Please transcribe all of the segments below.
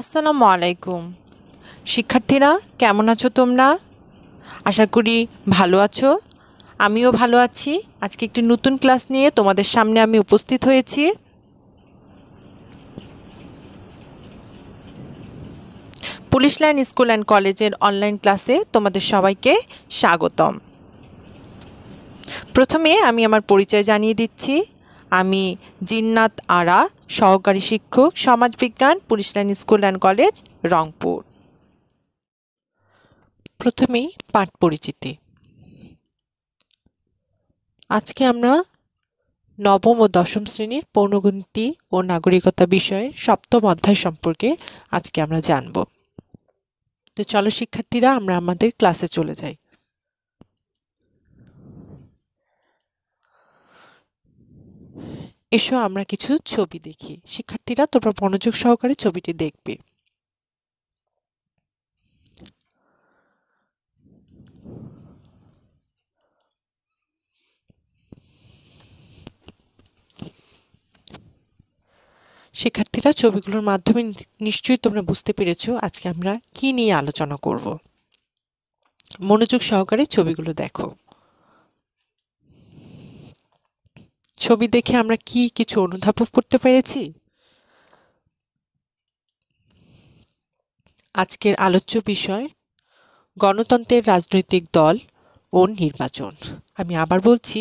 আসসালামু আলাইকুম শিক্ষার্থীরা কেমন আছো তোমরা আশা করি ভালো আছো আমিও ভালো আছি আজকে একটি নতুন ক্লাস নিয়ে তোমাদের সামনে আমি উপস্থিত হয়েছি পুলিশ লাইন স্কুল অ্যান্ড কলেজের অনলাইন ক্লাসে তোমাদের সবাইকে স্বাগতম প্রথমে আমি আমার পরিচয় জানিয়ে দিচ্ছি আমি জিন্নাত আরা সহকারী শিক্ষক সমাজবিজ্ঞান police line school and college Rangpur প্রথমেই পাঠ পরিচিতি আজকে আমরা নবম ও দশম শ্রেণীর পৌনগণিতি ও নাগরিকতা বিষয়ের সপ্তম অধ্যায় সম্পর্কে আজকে আমরা জানব তো চলো শিক্ষার্থীরা আমরা আমাদের ক্লাসে চলে যাই এসো আমরা কিছু ছবি দেখি শিক্ষার্থীরা তোমরা মনোযোগ সহকারে ছবিটি দেখবে শিক্ষার্থীরা ছবিগুলোর মাধ্যমে নিশ্চয়ই তোমরা বুঝতে পেরেছ আজকে আমরা কি নিয়ে আলোচনা করব মনোযোগ সহকারে ছবিগুলো দেখো ছবি দেখে আমরা কি কিছু অনুধাবন করতে পেরেছি আজকের আলোচ্য বিষয় গণতন্ত্রের রাজনৈতিক দল ও নির্বাচন আমি আবার বলছি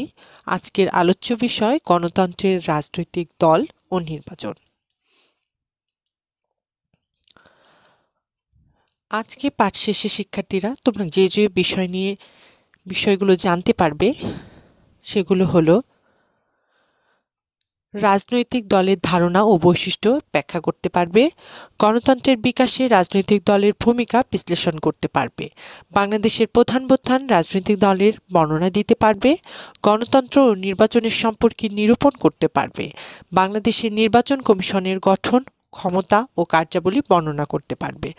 আজকের আলোচ্য বিষয় গণতন্ত্রের রাজনৈতিক দল ও নির্বাচন আজকে পাঠ শেষে শিক্ষার্থীরা তোমরা যে যে বিষয় নিয়ে বিষয়গুলো জানতে পারবে সেগুলো হলো রাজনৈতিক দলের ধারণা ও বৈশিষ্ট্য ব্যাখ্যা করতে পারবে গণতন্ত্রের বিকাশে রাজনৈতিক দলের ভূমিকা বিশ্লেষণ করতে পারবে বাংলাদেশের প্রধান প্রধান রাজনৈতিক দলের বর্ণনা দিতে পারবে গণতন্ত্র ও নির্বাচনের সম্পর্কে নিরূপণ করতে পারবে বাংলাদেশের নির্বাচন কমিশনের গঠন ক্ষমতা ও কার্যাবলী বর্ণনা করতে পারবে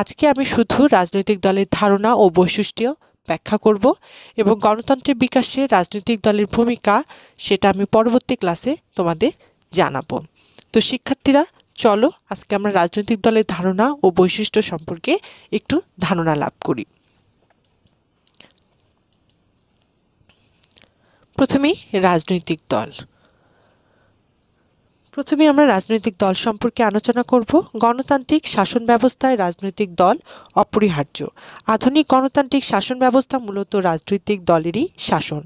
আজকে আমি শুধু রাজনৈতিক দলের ধারণা ও বৈশিষ্ট্য ব্যাখ্যা করব এবং গণতন্ত্রের বিকাশে রাজনৈতিক দলের ভূমিকা সেটা আমি পরবর্তী ক্লাসে তোমাদের জানাবো তো শিক্ষার্থীরা চলো আজকে আমরা রাজনৈতিক দলের ধারণা ও বৈশিষ্ট্য সম্পর্কে একটু ধারণা লাভ করি প্রথমেই রাজনৈতিক দল প্রথমে আমরা রাজনৈতিক দল সম্পর্কে আলোচনা করব গণতান্ত্রিক শাসন ব্যবস্থায় রাজনৈতিক দল অপরিহার্য আধুনিক গণতান্ত্রিক শাসন ব্যবস্থা মূলত রাজনৈতিক দলেরই শাসন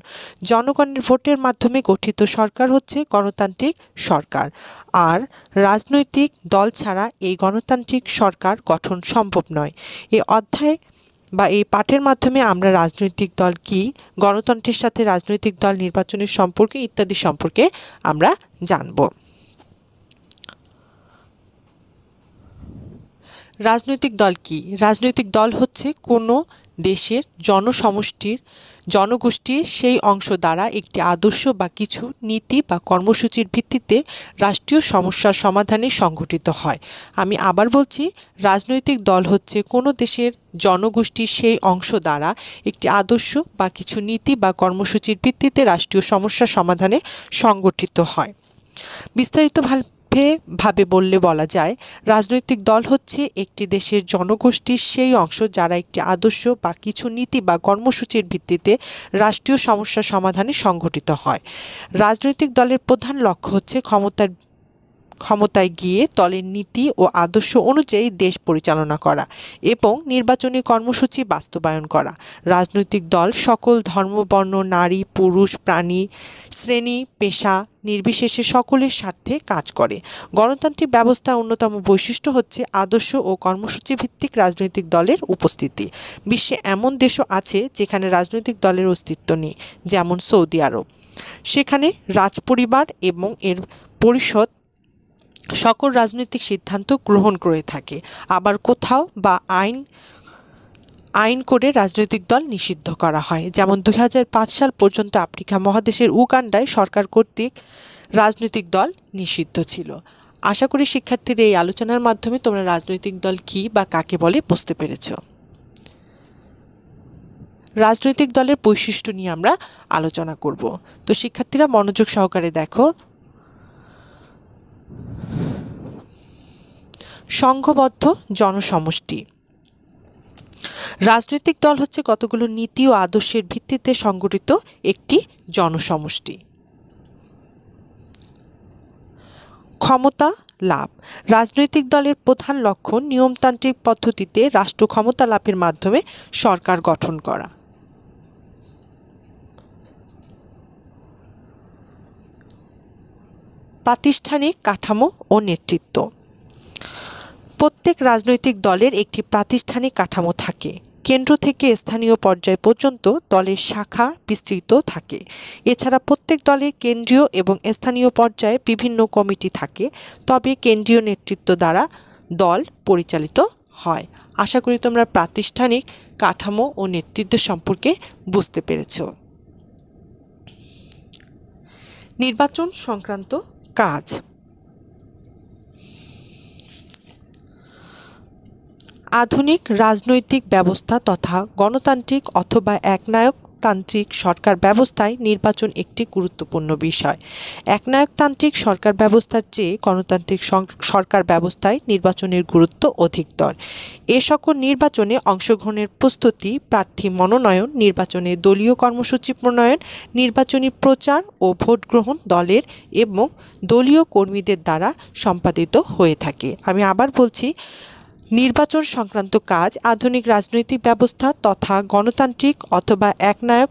জনগণের ভোটের মাধ্যমে গঠিত সরকার হচ্ছে গণতান্ত্রিক সরকার আর রাজনৈতিক দল ছাড়া এই গণতান্ত্রিক সরকার গঠন সম্ভব নয় এ অধ্যায় বা এই পাঠের মাধ্যমে আমরা রাজনৈতিক দল কি গণতন্ত্রের সাথে রাজনৈতিক দল নির্বাচনের সম্পর্কে ইত্যাদি সম্পর্কে আমরা জানব রাজনৈতিক দল কি রাজনৈতিক দল হচ্ছে কোনো দেশের জনসমষ্টির জনগোষ্ঠীর সেই অংশ দ্বারা একটি আদর্শ বা কিছু নীতি বা কর্মসূচির ভিত্তিতে রাষ্ট্রীয় সমস্যার সমাধানে সংগঠিত হয় আমি আবার বলছি রাজনৈতিক দল হচ্ছে কোনো দেশের জনগোষ্ঠীর সেই অংশ দ্বারা একটি আদর্শ বা কিছু নীতি বা কর্মসূচির ভিত্তিতে রাষ্ট্রীয় সমস্যার সমাধানে সংগঠিত হয় বিস্তারিত ভাল ভাবে বললে বলা যায় রাজনৈতিক দল হচ্ছে একটি দেশের জনগোষ্ঠীর সেই অংশ যারা একটি আদর্শ বা কিছু নীতি বা কর্মসূচির ভিত্তিতে রাষ্ট্রীয় সমস্যা সমাধানে সংঘটিত হয় রাজনৈতিক দলের প্রধান লক্ষ্য হচ্ছে ক্ষমতার ক্ষমতায় গিয়ে দলের নীতি ও আদর্শ অনুযায়ী দেশ পরিচালনা করা এবং নির্বাচনী কর্মসূচি বাস্তবায়ন করা রাজনৈতিক দল সকল ধর্মবর্ণ নারী পুরুষ প্রাণী শ্রেণী পেশা নির্বিশেষে সকলের স্বার্থে কাজ করে গণতান্ত্রিক ব্যবস্থার অন্যতম বৈশিষ্ট্য হচ্ছে আদর্শ ও কর্মসূচি ভিত্তিক রাজনৈতিক দলের উপস্থিতি বিশ্বে এমন দেশও আছে যেখানে রাজনৈতিক দলের অস্তিত্ব নেই যেমন সৌদি আরব সেখানে রাজপরিবার এবং এর পরিষদ সকল রাজনৈতিক সিদ্ধান্ত গ্রহণ করে থাকে আবার কোথাও বা আইন আইন করে রাজনৈতিক দল নিষিদ্ধ করা হয় যেমন দুই সাল পর্যন্ত আফ্রিকা মহাদেশের উগান্ডায় সরকার কর্তৃক রাজনৈতিক দল নিষিদ্ধ ছিল আশা করি শিক্ষার্থীরা এই আলোচনার মাধ্যমে তোমরা রাজনৈতিক দল কি বা কাকে বলে বুঝতে পেরেছ রাজনৈতিক দলের বৈশিষ্ট্য নিয়ে আমরা আলোচনা করব তো শিক্ষার্থীরা মনোযোগ সহকারে দেখো সংঘবদ্ধ জনসমষ্টি রাজনৈতিক দল হচ্ছে কতগুলো নীতি ও আদর্শের ভিত্তিতে সংগঠিত একটি জনসমষ্টি ক্ষমতা লাভ রাজনৈতিক দলের প্রধান লক্ষ্য নিয়মতান্ত্রিক পদ্ধতিতে রাষ্ট্র ক্ষমতা লাভের মাধ্যমে সরকার গঠন করা প্রাতিষ্ঠানিক কাঠামো ও নেতৃত্ব প্রত্যেক রাজনৈতিক দলের একটি প্রাতিষ্ঠানিক কাঠামো থাকে কেন্দ্র থেকে স্থানীয় পর্যায় পর্যন্ত দলের শাখা বিস্তৃত থাকে এছাড়া প্রত্যেক দলের কেন্দ্রীয় এবং স্থানীয় পর্যায়ে বিভিন্ন কমিটি থাকে তবে কেন্দ্রীয় নেতৃত্ব দ্বারা দল পরিচালিত হয় আশা করি তোমরা প্রাতিষ্ঠানিক কাঠামো ও নেতৃত্ব সম্পর্কে বুঝতে পেরেছ নির্বাচন সংক্রান্ত কাজ আধুনিক রাজনৈতিক ব্যবস্থা তথা গণতান্ত্রিক অথবা একনায়ক একনায়কতান্ত্রিক সরকার ব্যবস্থায় নির্বাচন একটি গুরুত্বপূর্ণ বিষয় একনায়কতান্ত্রিক সরকার ব্যবস্থার চেয়ে গণতান্ত্রিক সরকার ব্যবস্থায় নির্বাচনের গুরুত্ব অধিকতর এ সকল নির্বাচনে অংশগ্রহণের প্রস্তুতি প্রার্থী মনোনয়ন নির্বাচনে দলীয় কর্মসূচি প্রণয়ন নির্বাচনী প্রচার ও ভোট গ্রহণ দলের এবং দলীয় কর্মীদের দ্বারা সম্পাদিত হয়ে থাকে আমি আবার বলছি নির্বাচন সংক্রান্ত কাজ আধুনিক রাজনৈতিক ব্যবস্থা তথা গণতান্ত্রিক অথবা একনায়ক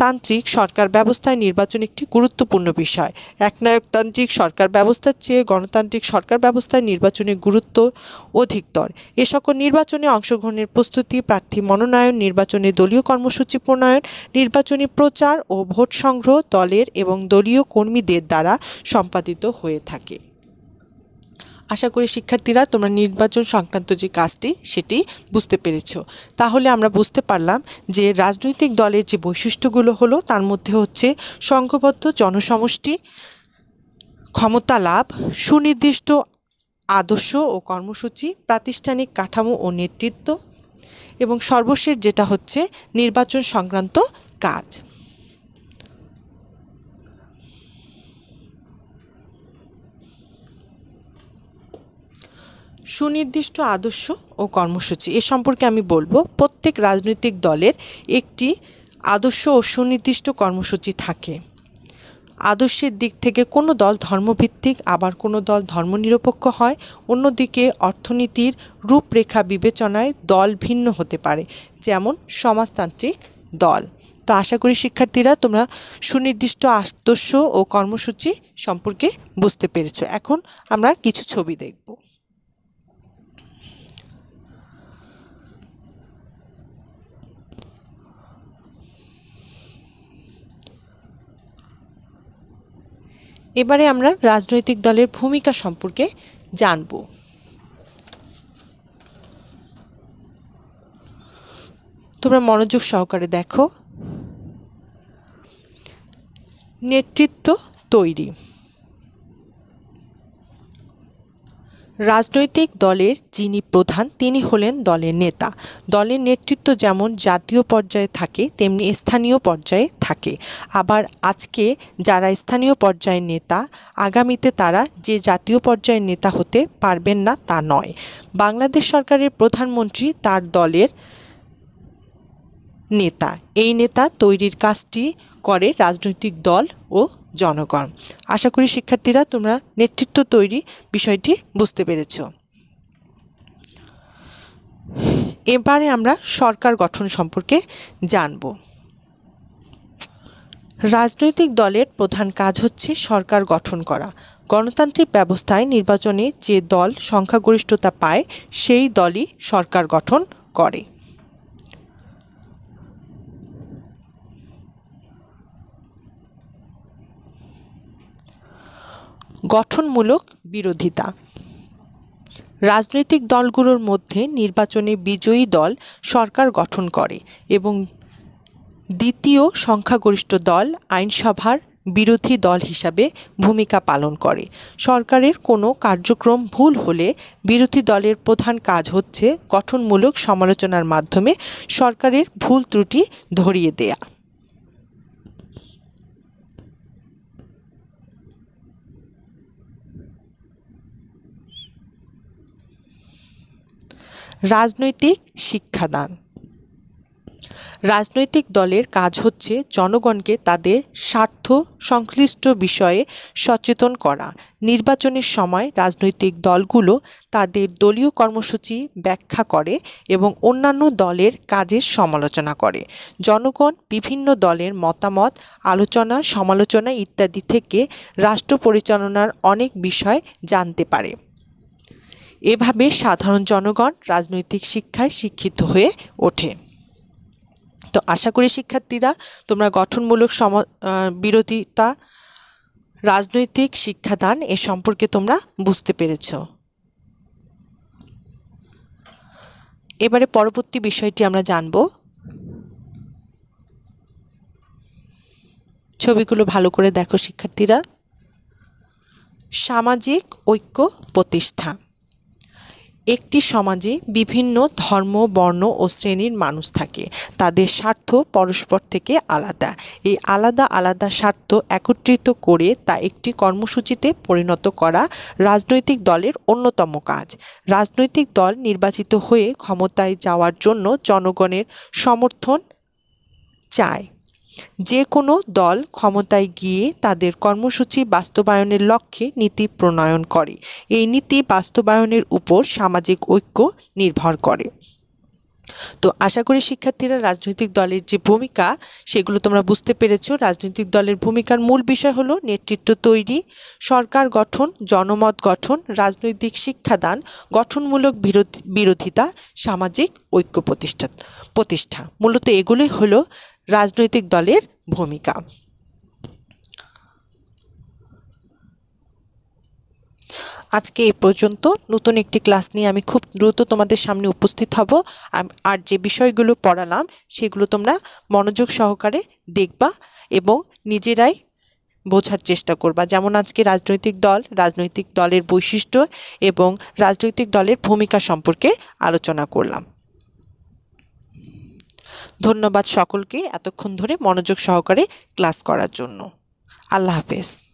তান্ত্রিক সরকার ব্যবস্থায় নির্বাচন একটি গুরুত্বপূর্ণ বিষয় একনায়কতান্ত্রিক সরকার ব্যবস্থার চেয়ে গণতান্ত্রিক সরকার ব্যবস্থায় নির্বাচনের গুরুত্ব অধিকতর এ সকল নির্বাচনে অংশগ্রহণের প্রস্তুতি প্রার্থী মনোনয়ন নির্বাচনে দলীয় কর্মসূচি প্রণয়ন নির্বাচনী প্রচার ও ভোট সংগ্রহ দলের এবং দলীয় কর্মীদের দ্বারা সম্পাদিত হয়ে থাকে আশা করি শিক্ষার্থীরা তোমরা নির্বাচন সংক্রান্ত যে কাজটি সেটি বুঝতে পেরেছ তাহলে আমরা বুঝতে পারলাম যে রাজনৈতিক দলের যে বৈশিষ্ট্যগুলো হলো তার মধ্যে হচ্ছে সংঘবদ্ধ জনসমষ্টি ক্ষমতা লাভ সুনির্দিষ্ট আদর্শ ও কর্মসূচি প্রাতিষ্ঠানিক কাঠামো ও নেতৃত্ব এবং সর্বশেষ যেটা হচ্ছে নির্বাচন সংক্রান্ত কাজ সুনির্দিষ্ট আদর্শ ও কর্মসূচি এ সম্পর্কে আমি বলবো প্রত্যেক রাজনৈতিক দলের একটি আদর্শ ও সুনির্দিষ্ট কর্মসূচি থাকে আদর্শের দিক থেকে কোনো দল ধর্মভিত্তিক আবার কোনো দল ধর্মনিরপেক্ষ হয় অন্যদিকে অর্থনীতির রূপরেখা বিবেচনায় দল ভিন্ন হতে পারে যেমন সমাজতান্ত্রিক দল তো আশা করি শিক্ষার্থীরা তোমরা সুনির্দিষ্ট আদর্শ ও কর্মসূচি সম্পর্কে বুঝতে পেরেছ এখন আমরা কিছু ছবি দেখব এবারে আমরা রাজনৈতিক দলের ভূমিকা সম্পর্কে জানব তোমরা মনোযোগ সহকারে দেখো নেতৃত্ব তৈরি রাজনৈতিক দলের যিনি প্রধান তিনি হলেন দলের নেতা দলের নেতৃত্ব যেমন জাতীয় পর্যায়ে থাকে তেমনি স্থানীয় পর্যায়ে থাকে আবার আজকে যারা স্থানীয় পর্যায়ের নেতা আগামীতে তারা যে জাতীয় পর্যায়ের নেতা হতে পারবেন না তা নয় বাংলাদেশ সরকারের প্রধানমন্ত্রী তার দলের নেতা এই নেতা তৈরির কাজটি করে রাজনৈতিক দল ও জনগণ আশা করি শিক্ষার্থীরা তোমরা নেতৃত্ব তৈরি বিষয়টি বুঝতে পেরেছ এবারে আমরা সরকার গঠন সম্পর্কে জানব রাজনৈতিক দলের প্রধান কাজ হচ্ছে সরকার গঠন করা গণতান্ত্রিক ব্যবস্থায় নির্বাচনে যে দল সংখ্যাগরিষ্ঠতা পায় সেই দলই সরকার গঠন করে গঠনমূলক বিরোধিতা রাজনৈতিক দলগুলোর মধ্যে নির্বাচনে বিজয়ী দল সরকার গঠন করে এবং দ্বিতীয় সংখ্যাগরিষ্ঠ দল আইনসভার বিরোধী দল হিসাবে ভূমিকা পালন করে সরকারের কোনো কার্যক্রম ভুল হলে বিরোধী দলের প্রধান কাজ হচ্ছে গঠনমূলক সমালোচনার মাধ্যমে সরকারের ভুল ত্রুটি ধরিয়ে দেয়া রাজনৈতিক শিক্ষাদান রাজনৈতিক দলের কাজ হচ্ছে জনগণকে তাদের স্বার্থ সংশ্লিষ্ট বিষয়ে সচেতন করা নির্বাচনের সময় রাজনৈতিক দলগুলো তাদের দলীয় কর্মসূচি ব্যাখ্যা করে এবং অন্যান্য দলের কাজের সমালোচনা করে জনগণ বিভিন্ন দলের মতামত আলোচনা সমালোচনা ইত্যাদি থেকে রাষ্ট্র পরিচালনার অনেক বিষয় জানতে পারে এভাবে সাধারণ জনগণ রাজনৈতিক শিক্ষায় শিক্ষিত হয়ে ওঠে তো আশা করি শিক্ষার্থীরা তোমরা গঠনমূলক সম বিরোধিতা রাজনৈতিক শিক্ষাদান এ সম্পর্কে তোমরা বুঝতে পেরেছ এবারে পরবর্তী বিষয়টি আমরা জানব ছবিগুলো ভালো করে দেখো শিক্ষার্থীরা সামাজিক ঐক্য প্রতিষ্ঠা একটি সমাজে বিভিন্ন ধর্ম বর্ণ ও শ্রেণীর মানুষ থাকে তাদের স্বার্থ পরস্পর থেকে আলাদা এই আলাদা আলাদা স্বার্থ একত্রিত করে তা একটি কর্মসূচিতে পরিণত করা রাজনৈতিক দলের অন্যতম কাজ রাজনৈতিক দল নির্বাচিত হয়ে ক্ষমতায় যাওয়ার জন্য জনগণের সমর্থন চায় যে কোনো দল ক্ষমতায় গিয়ে তাদের কর্মসূচি বাস্তবায়নের লক্ষ্যে নীতি প্রণয়ন করে এই নীতি বাস্তবায়নের উপর সামাজিক ঐক্য নির্ভর করে তো আশা করি শিক্ষার্থীরা রাজনৈতিক দলের যে ভূমিকা সেগুলো তোমরা বুঝতে পেরেছো রাজনৈতিক দলের ভূমিকার মূল বিষয় হলো নেতৃত্ব তৈরি সরকার গঠন জনমত গঠন রাজনৈতিক শিক্ষাদান গঠনমূলক বিরোধিতা সামাজিক ঐক্য প্রতিষ্ঠা প্রতিষ্ঠা মূলত এগুলোই হলো রাজনৈতিক দলের ভূমিকা আজকে এ পর্যন্ত নতুন একটি ক্লাস নিয়ে আমি খুব দ্রুত তোমাদের সামনে উপস্থিত হব আর যে বিষয়গুলো পড়ালাম সেগুলো তোমরা মনোযোগ সহকারে দেখবা এবং নিজেরাই বোঝার চেষ্টা করবা যেমন আজকে রাজনৈতিক দল রাজনৈতিক দলের বৈশিষ্ট্য এবং রাজনৈতিক দলের ভূমিকা সম্পর্কে আলোচনা করলাম ধন্যবাদ সকলকে এতক্ষণ ধরে মনোযোগ সহকারে ক্লাস করার জন্য আল্লাহ হাফেজ